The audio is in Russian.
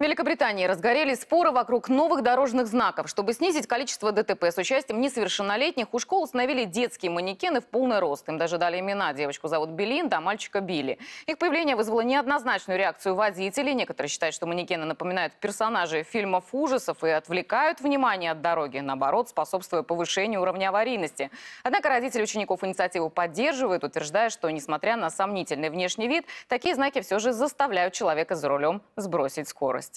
В Великобритании разгорелись споры вокруг новых дорожных знаков. Чтобы снизить количество ДТП с участием несовершеннолетних, у школ установили детские манекены в полный рост. Им даже дали имена. Девочку зовут Белинда, а мальчика Билли. Их появление вызвало неоднозначную реакцию водителей. Некоторые считают, что манекены напоминают персонажей фильмов ужасов и отвлекают внимание от дороги, наоборот, способствуя повышению уровня аварийности. Однако родители учеников инициативу поддерживают, утверждая, что, несмотря на сомнительный внешний вид, такие знаки все же заставляют человека за рулем сбросить скорость.